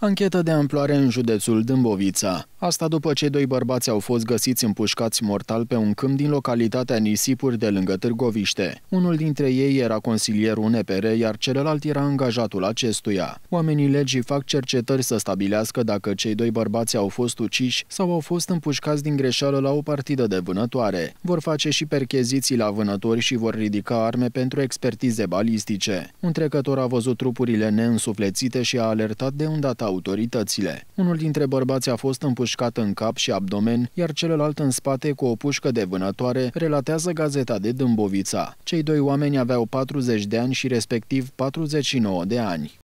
Anchetă de amploare în județul Dâmbovița. Asta după ce doi bărbați au fost găsiți împușcați mortal pe un câmp din localitatea Nisipuri de lângă Târgoviște. Unul dintre ei era consilierul UNPR, iar celălalt era angajatul acestuia. Oamenii legii fac cercetări să stabilească dacă cei doi bărbați au fost uciși sau au fost împușcați din greșeală la o partidă de vânătoare. Vor face și percheziții la vânători și vor ridica arme pentru expertize balistice. Un trecător a văzut trupurile neînsuflețite și a alertat de îndată autoritățile. Unul dintre bărbați a fost împușcat împușcat în cap și abdomen, iar celălalt în spate cu o pușcă de vânătoare, relatează gazeta de Dâmbovița. Cei doi oameni aveau 40 de ani și respectiv 49 de ani.